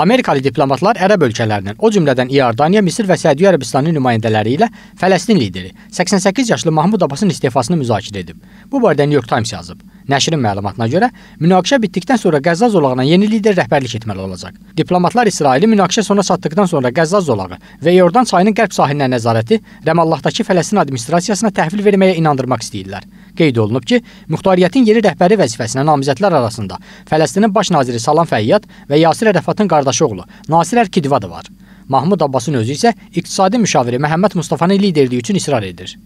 Amerikalı diplomatlar ərəb ölkələrinin, o cümlədən İordaniya, Misir və Səudiyyə Ərəbistanının nümayəndələri ilə Fələstin lideri 88 yaşlı Mahmud Abbasın istefasını müzakirə edib. Bu barədə New York Times yazıb. Nəşrin məlumatına görə, münaqişə bitdikdən sonra Qəzza zolağına yeni lider rəhbərlik etməli olacaq. Diplomatlar İsraili münaqişə sona çatdıkdan sonra Qəzza zolağı və Yordan çayının qərb sahilinə nəzarəti Rəmallahdakı Fələstin administrasiyasına təhvil verməyə inandırmaq istəyirlər qeyd olunub ki, müxtariyyətin yeri rəhbəri vəzifəsinə namizədlər arasında Fələstinin baş naziri Salam Fəyyad və Yasir Ərəfatın qardaşı oğlu Nasir Ərkidva da var. Mahmud Abbasın özü isə iqtisadi müşaviri Məhəmməd Mustafanın liderliyi üçün israr edir.